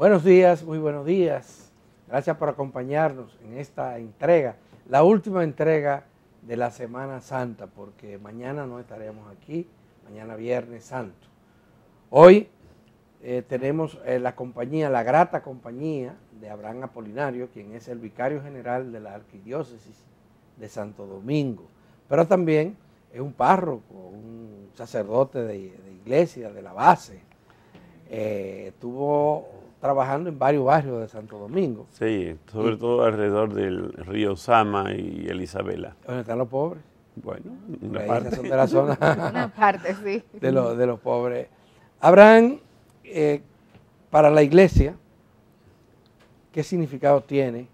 Buenos días, muy buenos días. Gracias por acompañarnos en esta entrega, la última entrega de la Semana Santa, porque mañana no estaremos aquí, mañana Viernes Santo. Hoy eh, tenemos eh, la compañía, la grata compañía de Abraham Apolinario, quien es el vicario general de la Arquidiócesis de Santo Domingo, pero también es un párroco, un sacerdote de, iglesia, de la base. Eh, tuvo trabajando en varios barrios de Santo Domingo. Sí, sobre todo alrededor del río Sama y el Isabela. ¿Dónde están los pobres? Bueno, una parte. de la zona una parte, sí. De, los pobres. Abraham, eh, para la iglesia, ¿qué significado tiene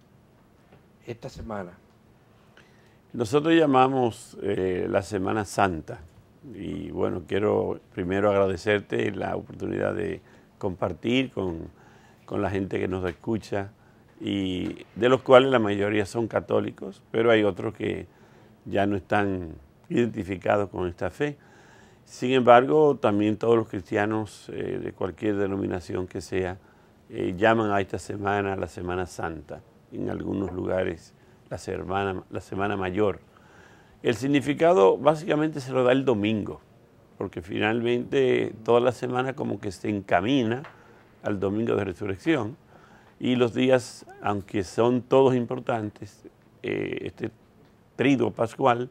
esta semana? Nosotros llamamos eh, la Semana Santa y bueno, quiero primero agradecerte la oportunidad de compartir con con la gente que nos escucha, y de los cuales la mayoría son católicos, pero hay otros que ya no están identificados con esta fe. Sin embargo, también todos los cristianos eh, de cualquier denominación que sea eh, llaman a esta semana la Semana Santa, en algunos lugares la semana, la semana Mayor. El significado básicamente se lo da el domingo, porque finalmente toda la semana como que se encamina al domingo de resurrección. Y los días, aunque son todos importantes, eh, este trigo pascual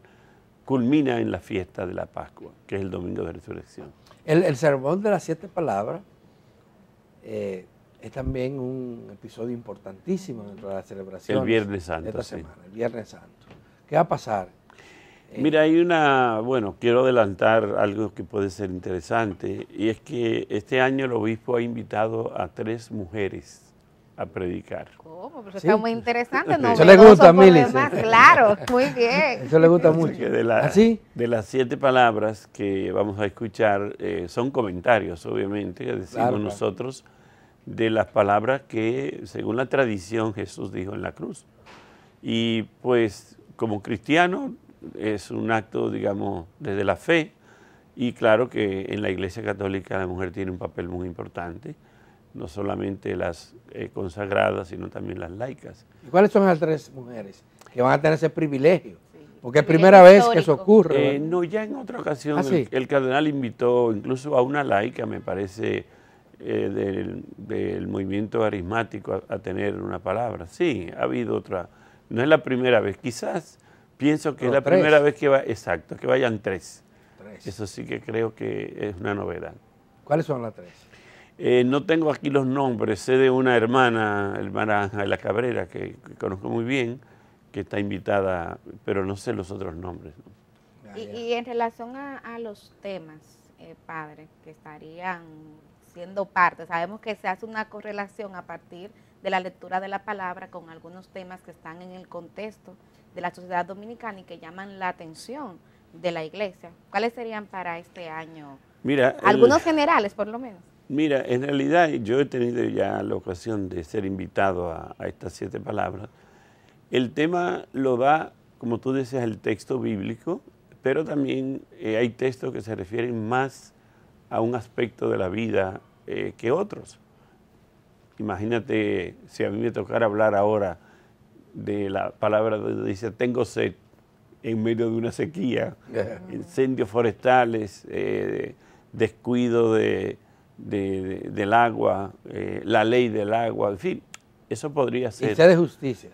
culmina en la fiesta de la Pascua, que es el domingo de resurrección. El, sermón de las siete palabras eh, es también un episodio importantísimo dentro de la celebración. Viernes Santo. De esta semana, el Viernes Santo. ¿Qué va a pasar? Mira, hay una, bueno, quiero adelantar algo que puede ser interesante, y es que este año el obispo ha invitado a tres mujeres a predicar. ¿Cómo? Pues está muy interesante, ¿no? Eso le gusta, ¿eh? Claro, muy bien. Eso le gusta mucho. De, ¿Ah, de las siete palabras que vamos a escuchar, eh, son comentarios, obviamente, que decimos nosotros, de las palabras que, según la tradición, Jesús dijo en la cruz. Y pues, como cristiano, es un acto, digamos, desde la fe y claro que en la Iglesia Católica la mujer tiene un papel muy importante, no solamente las eh, consagradas, sino también las laicas. cuáles son las tres mujeres que van a tener ese privilegio? Porque es primera vez que eso ocurre. Eh, no, ya en otra ocasión ah, el, cardenal invitó incluso a una laica, me parece, eh, del, movimiento arismático a, tener una palabra. Sí, ha habido otra. No es la primera vez. Quizás Pienso que es la primera vez que va, exacto, que vayan tres. Eso sí que creo que es una novedad. ¿Cuáles son las tres? Eh, no tengo aquí los nombres, sé de una hermana, hermana la Cabrera, que, conozco muy bien, que está invitada, pero no sé los otros nombres. Y, en relación a, los temas, eh, padre, que estarían siendo parte, sabemos que se hace una correlación a partir de la lectura de la palabra con algunos temas que están en el contexto de la sociedad dominicana y que llaman la atención de la iglesia. ¿Cuáles serían para este año? Mira, algunos generales por lo menos. Mira, en realidad yo he tenido ya la ocasión de ser invitado a, estas siete palabras. El tema lo da, como tú decías, el texto bíblico, pero también eh, hay textos que se refieren más a un aspecto de la vida eh, que otros. Imagínate si a mí me tocara hablar ahora de la palabra donde dice, tengo sed en medio de una sequía, incendios forestales, eh, descuido de, del agua, eh, la ley del agua, en fin, eso podría ser. Y ser de justicia.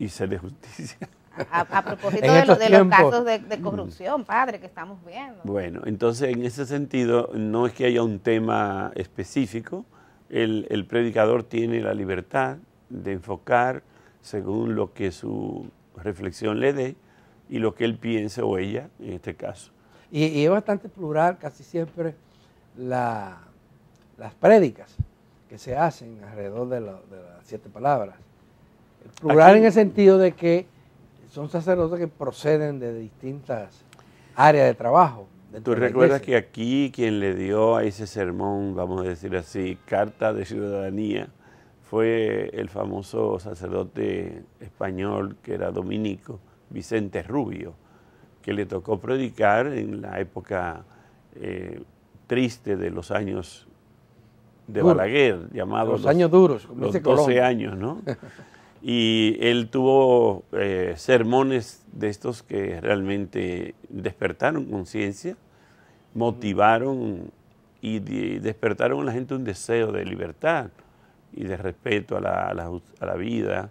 Y ser de justicia. A, propósito de, los casos de, de, corrupción, padre, que estamos viendo. Bueno, entonces en ese sentido no es que haya un tema específico, el, el predicador tiene la libertad de enfocar según lo que su reflexión le dé y lo que él piense o ella en este caso. Y, es bastante plural casi siempre las prédicas que se hacen alrededor de, las siete palabras. plural en el sentido de que son sacerdotes que proceden de distintas áreas de trabajo. ¿Tú recuerdas que aquí quien le dio a ese sermón, vamos a decir así, carta de ciudadanía, fue el famoso sacerdote español que era dominico, Vicente Rubio, que le tocó predicar en la época eh, triste de los años de Balaguer, llamados los, años duros, los 12 años, ¿no? Y él tuvo eh, sermones de estos que realmente despertaron conciencia, motivaron y despertaron a la gente un deseo de libertad y de respeto a la, vida.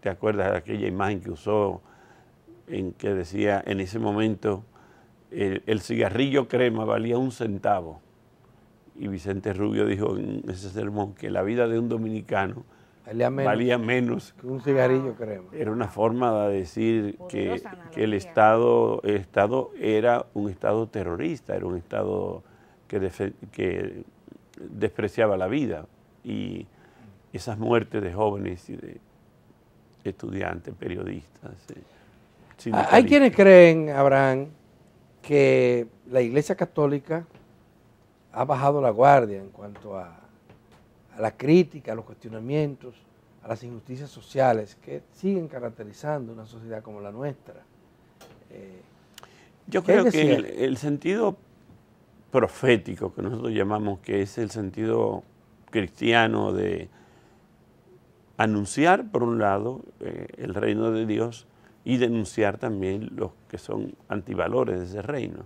¿Te acuerdas de aquella imagen que usó en que decía en ese momento el, cigarrillo crema valía un centavo? Y Vicente Rubio dijo en ese sermón que la vida de un dominicano valía menos, que un cigarrillo crema. Era una forma de decir que, el, estado, Estado era un Estado terrorista, era un Estado que, que despreciaba la vida. Y esas muertes de jóvenes y de estudiantes, periodistas. Eh, hay quienes creen, Abraham, que la Iglesia Católica ha bajado la guardia en cuanto a, la crítica, a los cuestionamientos, a las injusticias sociales que siguen caracterizando una sociedad como la nuestra. Eh, Yo creo que el, sentido profético que nosotros llamamos, que es el sentido cristiano de anunciar por un lado eh, el reino de Dios y denunciar también los que son antivalores de ese reino.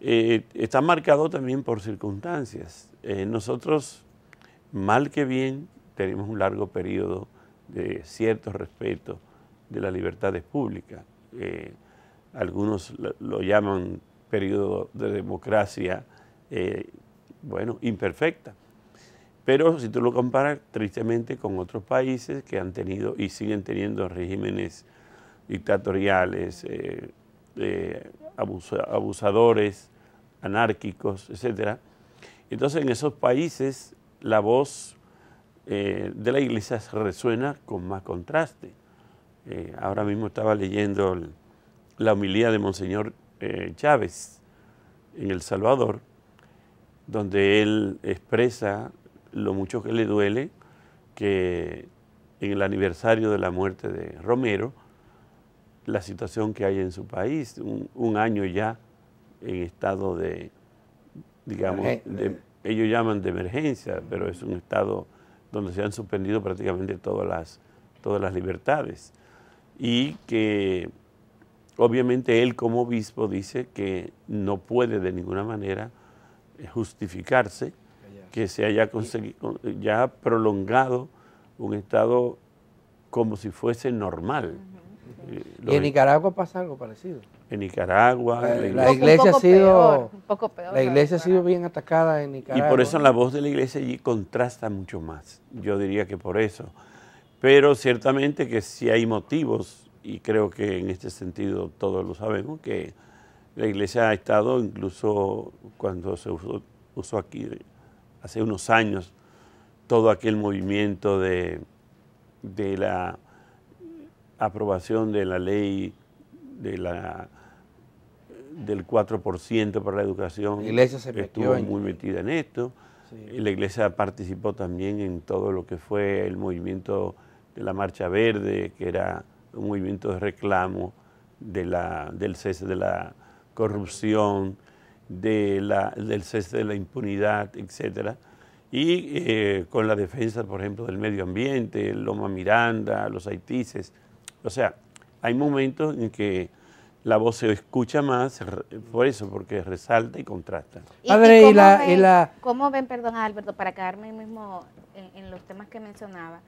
Eh, está marcado también por circunstancias. Eh, nosotros, mal que bien, tenemos un largo periodo de cierto respeto de las libertades públicas. algunos lo llaman periodo de democracia, bueno, imperfecta pero si tú lo comparas tristemente con otros países que han tenido y siguen teniendo regímenes dictatoriales, eh, abusadores, anárquicos, etc. Entonces en esos países la voz eh, de la iglesia resuena con más contraste. Eh, ahora mismo estaba leyendo la humildad de Monseñor Chávez en El Salvador, donde él expresa lo mucho que le duele que en el aniversario de la muerte de Romero, la situación que hay en su país, un, año ya en estado de, digamos, ellos llaman de emergencia, pero es un estado donde se han suspendido prácticamente todas las, todas las libertades. Y que obviamente él como obispo dice que no puede de ninguna manera eh, justificarse que se haya conseguido, ya prolongado un estado como si fuese normal. Eh, ¿Y en Nicaragua pasa algo parecido? En Nicaragua. La, iglesia, ha sido. la iglesia ha sido bien atacada en Nicaragua. Y por eso la voz de la iglesia allí contrasta mucho más. Yo diría que por eso. Pero ciertamente que si hay motivos, y creo que en este sentido todos lo sabemos, que la iglesia ha estado, incluso cuando se usó aquí hace unos años todo aquel movimiento de, la aprobación de la ley de la, del 4% para la educación. iglesia estuvo muy metida en esto. La iglesia participó también en todo lo que fue el movimiento de la Marcha Verde, que era un movimiento de reclamo de la, del cese de la corrupción, de la, del cese de la impunidad, etcétera, Y eh, con la defensa, por ejemplo, del medio ambiente, Loma Miranda, los haitises. O sea, hay momentos en que la voz se escucha más, por eso, porque resalta y contrasta. Padre, cómo, ven, perdón Alberto, para quedarme mismo en, en los temas que mencionaba,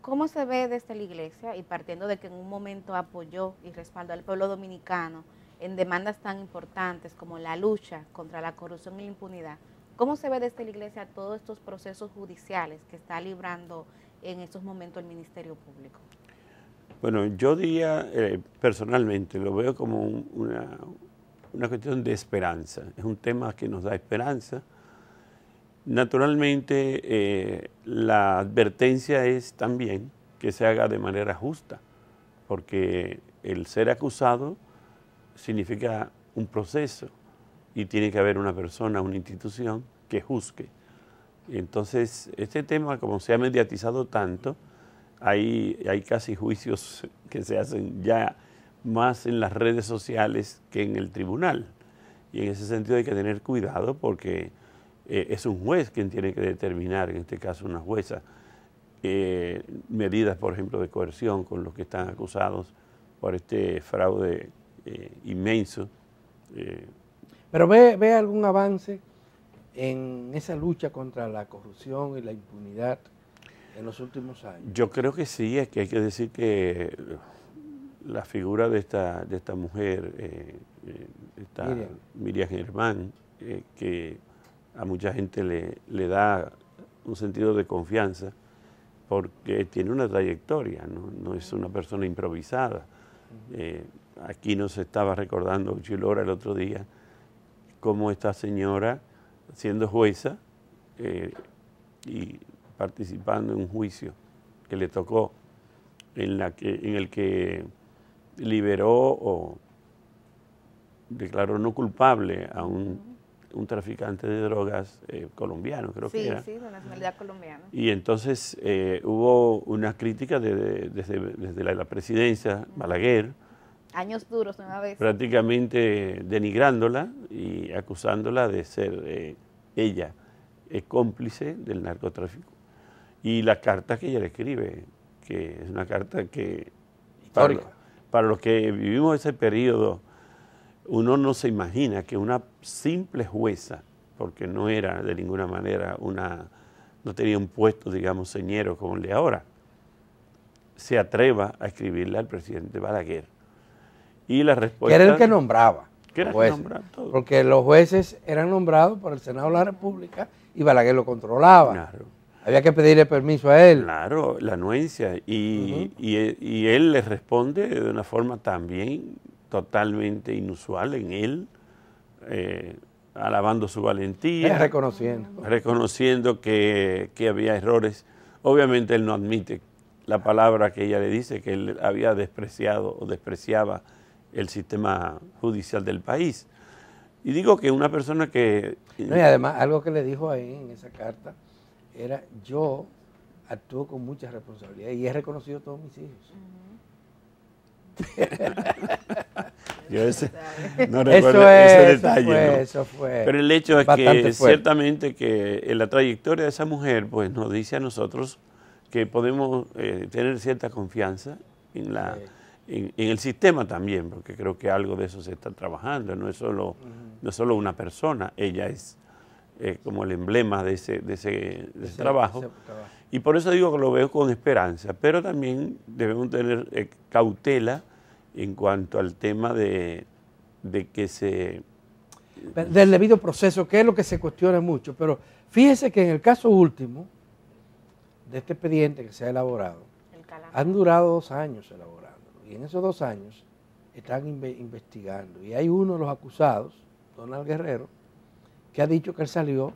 cómo se ve desde la iglesia y partiendo de que en un momento apoyó y respaldó al pueblo dominicano, en demandas tan importantes como la lucha contra la corrupción y la impunidad, ¿cómo se ve desde la iglesia todos estos procesos judiciales que está librando en estos momentos el Ministerio Público? Bueno, yo diría eh, personalmente, lo veo como una, cuestión de esperanza, es un tema que nos da esperanza. Naturalmente, eh, la advertencia es también que se haga de manera justa, porque el ser acusado significa un proceso y tiene que haber una persona, una institución que juzgue. Entonces, este tema, como se ha mediatizado tanto, hay, hay casi juicios que se hacen ya más en las redes sociales que en el tribunal. Y en ese sentido hay que tener cuidado porque eh, es un juez quien tiene que determinar, en este caso una jueza, eh, medidas, por ejemplo, de coerción con los que están acusados por este fraude eh, inmenso. Eh, Pero ve, algún avance en esa lucha contra la corrupción y la impunidad en los últimos años. Yo creo que sí, es que hay que decir que la figura de esta, de esta mujer, eh, eh esta Miriam, Germán, que a mucha gente le, le, da un sentido de confianza, porque tiene una trayectoria, no, es una persona improvisada aquí nos estaba recordando Uchilora el otro día, cómo esta señora, siendo jueza eh, y participando en un juicio que le tocó, en, el que liberó o declaró no culpable a un, traficante de drogas eh, colombiano, creo que era. Sí, sí, de nacionalidad colombiana. Y entonces eh, hubo una crítica desde, la, la, presidencia, Balaguer, Años duros una vez. Prácticamente denigrándola y acusándola de ser eh, ella cómplice del narcotráfico. Y la carta que ella le escribe, que es una carta que... Histórica. Para, los que vivimos ese periodo, uno no se imagina que una simple jueza, porque no era de ninguna manera una, no tenía un puesto, digamos, señero como el de ahora, se atreva a escribirle al presidente Balaguer y la respuesta... Que era el que nombraba. Que todo. Porque los jueces eran nombrados por el Senado de la República y Balaguer lo controlaba. Había que pedirle permiso a él. Claro, la anuencia. Y, él le responde de una forma también totalmente inusual en él, eh, alabando su valentía. reconociendo. Reconociendo que, que, había errores. Obviamente él no admite la palabra que ella le dice, que él había despreciado o despreciaba el sistema judicial del país. Y digo que una persona que... Eh, y además algo que le dijo ahí en esa carta era yo actúo con mucha responsabilidad y he reconocido a todos mis hijos. no recuerdo ese detalle. Eso fue, Pero el hecho es que ciertamente que en la trayectoria de esa mujer pues nos dice a nosotros que podemos eh, tener cierta confianza en la en, el sistema también, porque creo que algo de eso se está trabajando, no es solo, no es una persona, ella es eh, como el emblema de ese, de ese, trabajo. Y por eso digo que lo veo con esperanza, pero también debemos tener eh, cautela en cuanto al tema de, que se... Del debido proceso, que es lo que se cuestiona mucho, pero fíjese que en el caso último de este expediente que se ha elaborado, han durado dos años elaborar en esos dos años están investigando. Y hay uno de los acusados, Donald Guerrero, que ha dicho que él salió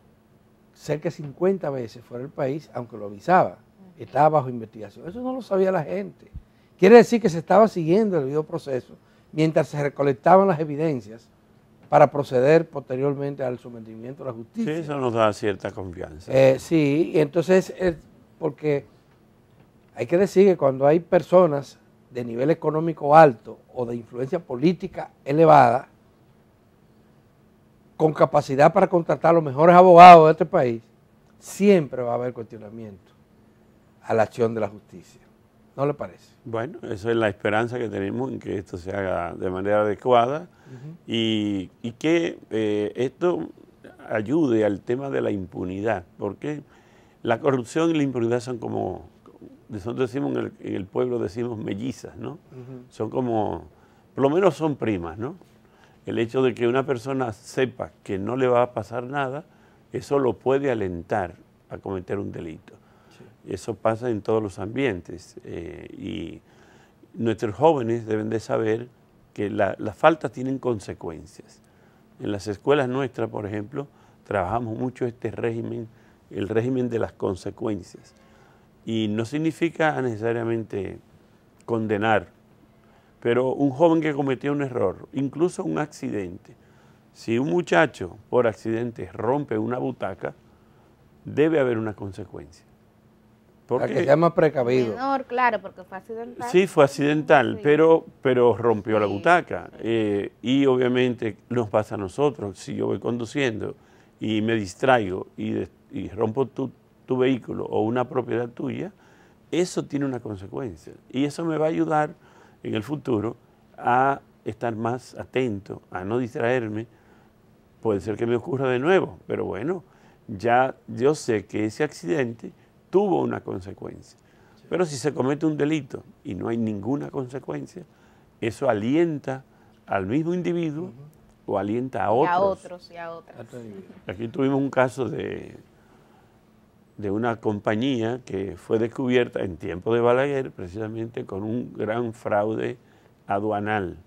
cerca de 50 veces fuera del país, aunque lo avisaba, estaba bajo investigación. Eso no lo sabía la gente. Quiere decir que se estaba siguiendo el video proceso mientras se recolectaban las evidencias para proceder posteriormente al sometimiento a la justicia. Sí, eso nos da cierta confianza. Eh, sí, y entonces, eh, porque hay que decir que cuando hay personas de nivel económico alto o de influencia política elevada, con capacidad para contratar a los mejores abogados de este país, siempre va a haber cuestionamiento a la acción de la justicia. ¿No le parece? Bueno, esa es la esperanza que tenemos en que esto se haga de manera adecuada y, que eh, esto ayude al tema de la impunidad, porque la corrupción y la impunidad son como nosotros decimos en el, pueblo decimos mellizas, ¿no? Son como, por lo menos son primas, ¿no? El hecho de que una persona sepa que no le va a pasar nada, eso lo puede alentar a cometer un delito. Eso pasa en todos los ambientes eh, y nuestros jóvenes deben de saber que las faltas tienen consecuencias. En las escuelas nuestras, por ejemplo, trabajamos mucho este régimen, el régimen de las consecuencias. Y no significa necesariamente condenar, pero un joven que cometió un error, incluso un accidente, si un muchacho por accidente rompe una butaca, debe haber una consecuencia. Porque, que llama precavido. claro, porque fue accidental. Sí, fue accidental, pero, pero rompió la butaca. Eh, y obviamente nos pasa a nosotros. Si yo voy conduciendo y me distraigo y, y rompo tu, tu vehículo o una propiedad tuya, eso tiene una consecuencia. Y eso me va a ayudar en el futuro a estar más atento, a no distraerme. Puede ser que me ocurra de nuevo, pero bueno, ya yo sé que ese accidente tuvo una consecuencia. Pero si se comete un delito y no hay ninguna consecuencia, eso alienta al mismo individuo o alienta a otros. Y a otros y a otras. Aquí tuvimos un caso de de una compañía que fue descubierta en tiempo de Balaguer precisamente con un gran fraude aduanal.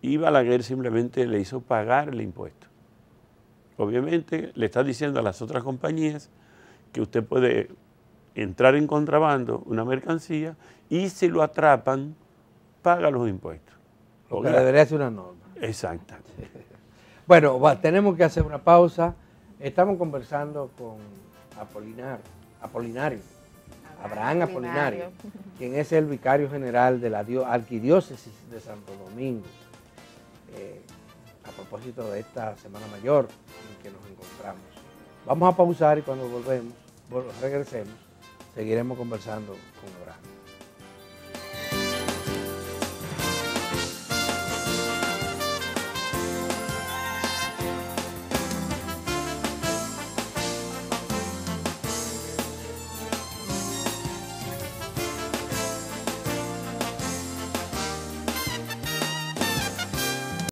Y Balaguer simplemente le hizo pagar el impuesto. Obviamente le está diciendo a las otras compañías que usted puede entrar en contrabando una mercancía y si lo atrapan, paga los impuestos. Lo que debería una norma. exacto bueno, tenemos que hacer una pausa. Estamos conversando con Apolinar, Apolinario, Abraham Apolinario, quien es el vicario general de la arquidiócesis de Santo Domingo. Eh, a propósito de esta Semana Mayor en que nos encontramos. Vamos a pausar y cuando volvemos, regresemos, seguiremos conversando con Abraham.